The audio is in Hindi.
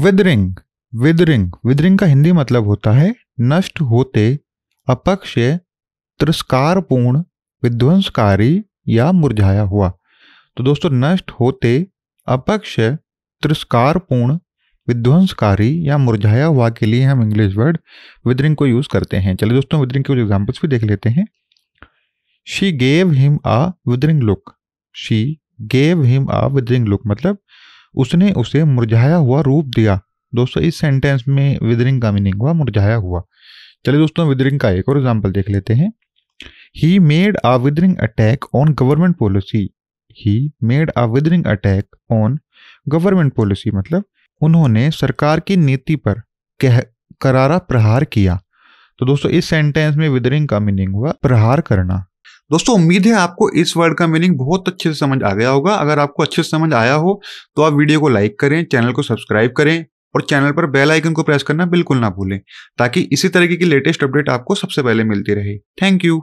विदरिंग विदरिंग विदरिंग का हिंदी मतलब होता है नष्ट होते अपक्षय तिरस्कारपूर्ण विध्वंसकारी या मुरझाया हुआ तो दोस्तों नष्ट होते अपक्षय तिरस्कारपूर्ण विध्वंसकारी या मुरझाया हुआ के लिए हम इंग्लिश वर्ड विदरिंग को यूज़ करते हैं चलिए दोस्तों विदरिंग के कुछ एग्जाम्पल्स भी देख लेते हैं she gave him a withering look she gave him a withering look मतलब उसने उसे मुरझाया हुआ रूप दिया दोस्तों इस सेंटेंस में विदरिंग का मीनिंग हुआ मुरझाया हुआ चलिए दोस्तों विदरिंग का एक और एग्जाम्पल देख लेते हैं he made a withering attack on government policy he made a withering attack on government policy मतलब उन्होंने सरकार की नीति पर कह करारा प्रहार किया तो दोस्तों इस सेंटेंस में विदरिंग का मीनिंग हुआ प्रहार करना दोस्तों उम्मीद है आपको इस वर्ड का मीनिंग बहुत अच्छे से समझ आ गया होगा अगर आपको अच्छे से समझ आया हो तो आप वीडियो को लाइक करें चैनल को सब्सक्राइब करें और चैनल पर बेल आइकन को प्रेस करना बिल्कुल ना भूलें ताकि इसी तरीके की लेटेस्ट अपडेट आपको सबसे पहले मिलती रहे थैंक यू